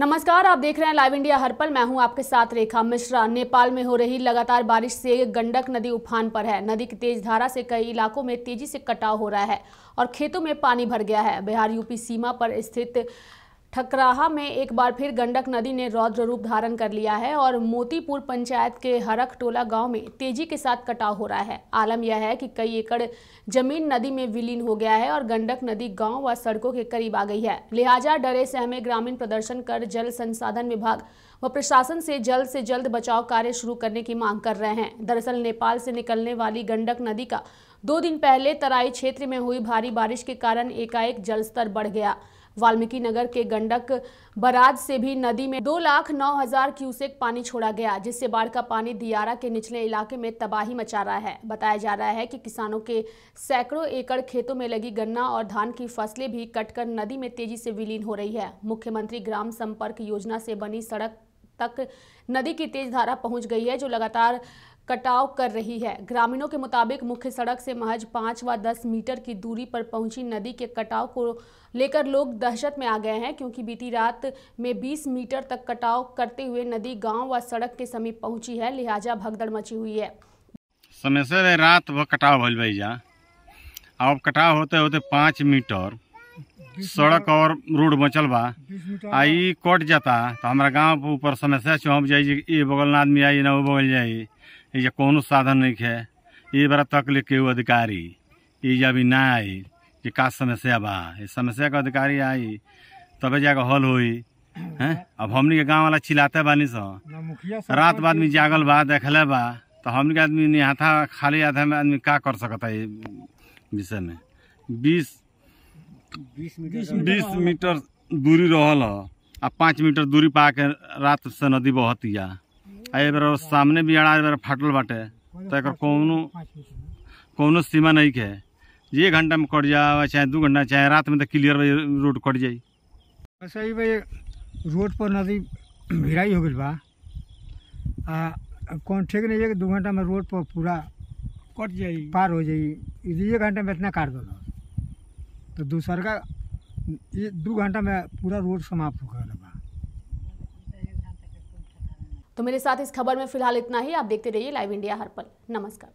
नमस्कार आप देख रहे हैं लाइव इंडिया हर पल मैं हूं आपके साथ रेखा मिश्रा नेपाल में हो रही लगातार बारिश से गंडक नदी उफान पर है नदी की तेज धारा से कई इलाकों में तेजी से कटाव हो रहा है और खेतों में पानी भर गया है बिहार यूपी सीमा पर स्थित ठकराहा में एक बार फिर गंडक नदी ने रौद्र रूप धारण कर लिया है और मोतीपुर पंचायत के हरक टोला गांव में तेजी के साथ कटाव हो रहा है आलम यह है कि कई एकड़ जमीन नदी में विलीन हो गया है और गंडक नदी गांव व सड़कों के करीब आ गई है लिहाजा डरे सहमे ग्रामीण प्रदर्शन कर जल संसाधन विभाग व प्रशासन से जल्द से जल्द बचाव कार्य शुरू करने की मांग कर रहे हैं दरअसल नेपाल से निकलने वाली गंडक नदी का दो दिन पहले तराई क्षेत्र में हुई भारी बारिश के कारण एकाएक जलस्तर बढ़ गया वाल्मीकि नगर के गंडक बराज से भी नदी में दो लाख नौ हजार क्यूसेक पानी छोड़ा गया जिससे बाढ़ का पानी दियारा के निचले इलाके में तबाही मचा रहा है बताया जा रहा है कि किसानों के सैकड़ों एकड़ खेतों में लगी गन्ना और धान की फसलें भी कटकर नदी में तेजी से विलीन हो रही है मुख्यमंत्री ग्राम संपर्क योजना से बनी सड़क तक नदी की तेज धारा पहुंच गई है जो लगातार कटाव कर रही है ग्रामीणों के मुताबिक मुख्य सड़क से महज पाँच व दस मीटर की दूरी पर पहुंची नदी के कटाव को लेकर लोग दहशत में आ गए हैं क्योंकि बीती रात में 20 मीटर तक कटाव करते हुए नदी गांव व सड़क के समीप पहुंची है लिहाजा भगदड़ मची हुई है समय से रात व कटाव भल भैया अब कटाव होते होते पाँच मीटर सड़क और रोड बचल बा आई कट जाता तो हमारा गाँव ऊपर समस्या चौंप जाई ये बगल आदमी आई ना वो बगल जाये ये को साधन नहीं है ये बड़ा तकली के अधिकारी ये अभी ना आई कि का समस्या बा ये समस्या का अधिकारी आई तबे जाकर हल हो अब हमने के गाँव वाला चिल्लाते बानी सो रात बाद में जागल बा देखले बा तो हमने के आदमी निहाथा खाली आधा में आदमी का कर सकता है विषय में बीस बीस मीटर दूरी रहल आ पाँच मीटर दूरी पा के रात से नदी है एबर सामने अड़ा एबर फाटल बाटे तो एक कौनो कौनो सीमा नहीं के ये घंटा में कट जा चाहे दो घंटा चाहे रात में तो क्लियर रोड कट जाए वैसे ही भाई रोड पर नदी भिराई हो गई बा आ कौन ठीक नहीं है कि दो घंटा में रोड पर पूरा कट जाए पार हो जाए ये घंटा में इतना काट तो दो तो दूसर का दो घंटा में पूरा रोड समाप्त हो गया तो मेरे साथ इस खबर में फिलहाल इतना ही आप देखते रहिए लाइव इंडिया हर पल नमस्कार